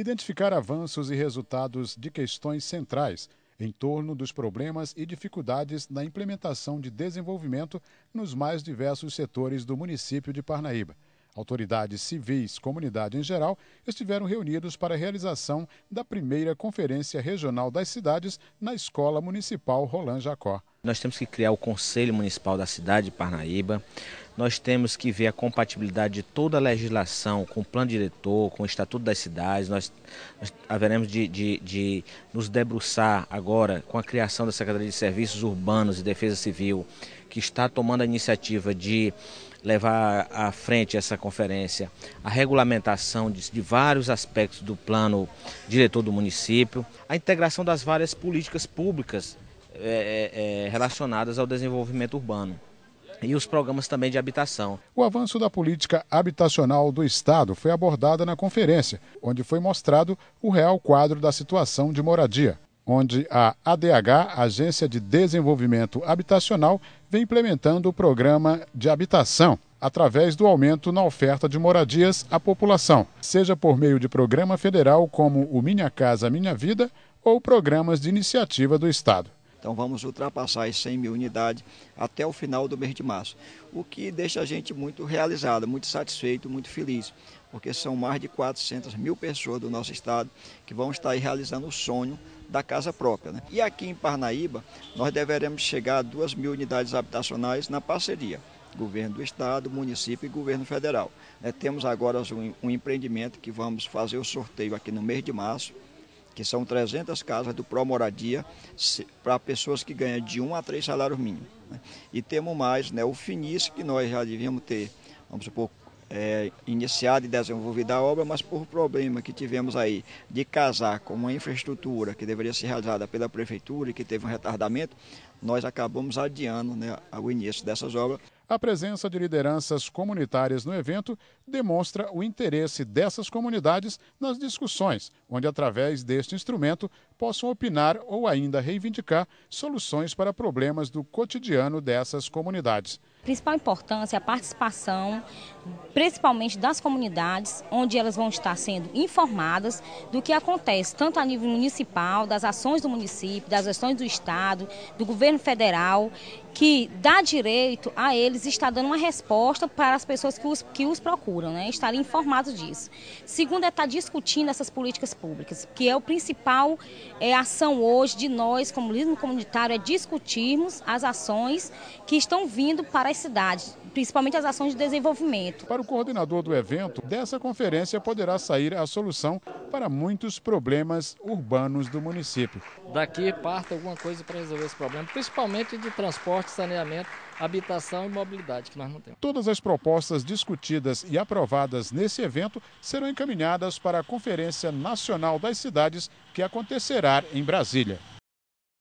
identificar avanços e resultados de questões centrais em torno dos problemas e dificuldades na implementação de desenvolvimento nos mais diversos setores do município de Parnaíba. Autoridades civis, comunidade em geral, estiveram reunidos para a realização da primeira Conferência Regional das Cidades na Escola Municipal Roland Jacó. Nós temos que criar o Conselho Municipal da cidade de Parnaíba, nós temos que ver a compatibilidade de toda a legislação com o plano diretor, com o Estatuto das Cidades. Nós, nós haveremos de, de, de nos debruçar agora com a criação da Secretaria de Serviços Urbanos e Defesa Civil, que está tomando a iniciativa de levar à frente essa conferência, a regulamentação de, de, vários aspectos do plano diretor do município, a integração das várias políticas públicas é, é, relacionadas ao desenvolvimento urbano e os programas também de habitação. O avanço da política habitacional do Estado foi abordado na conferência, onde foi mostrado o real quadro da situação de moradia, onde a ADH, Agência de Desenvolvimento Habitacional, vem implementando o programa de habitação através do aumento na oferta de moradias à população, seja por meio de programa federal como o Minha Casa Minha Vida ou programas de iniciativa do Estado. Então vamos ultrapassar as 100 mil unidades até o final do mês de março, o que deixa a gente muito realizado, muito satisfeito, muito feliz, porque são mais de 400 mil pessoas do nosso estado que vão estar aí realizando o sonho da casa própria. Né? E aqui em Parnaíba, nós deveremos chegar a 2 mil unidades habitacionais na parceria governo do estado, município e governo federal. Né? temos agora um, um empreendimento que vamos fazer o sorteio aqui no mês de março, que são 300 casas do Pro Moradia para pessoas que ganham de 1 a 3 salários mínimos. Né? E temos mais né, o FINIS, que nós já devíamos ter, vamos supor, é, iniciado e desenvolvida a obra, mas por problema que tivemos aí de casar com uma infraestrutura que deveria ser realizada pela prefeitura e que teve um retardamento, nós acabamos adiando né, o início dessas obras. A presença de lideranças comunitárias no evento demonstra o interesse dessas comunidades nas discussões, onde, através deste instrumento, possam opinar ou ainda reivindicar soluções para problemas do cotidiano dessas comunidades principal importância é a participação, principalmente das comunidades, onde elas vão estar sendo informadas do que acontece, tanto a nível municipal, das ações do município, das ações do Estado, do governo federal, que dá direito a eles estar dando uma resposta para as pessoas que os, que os procuram, né? estarem informados disso. Segundo é estar tá discutindo essas políticas públicas, que é o principal é, ação hoje de nós, como líder comunitário, é discutirmos as ações que estão vindo para as principalmente as ações de desenvolvimento. Para o coordenador do evento, dessa conferência poderá sair a solução para muitos problemas urbanos do município. Daqui parte alguma coisa para resolver esse problema, principalmente de transporte, saneamento, habitação e mobilidade, que nós não temos. Todas as propostas discutidas e aprovadas nesse evento serão encaminhadas para a Conferência Nacional das Cidades, que acontecerá em Brasília.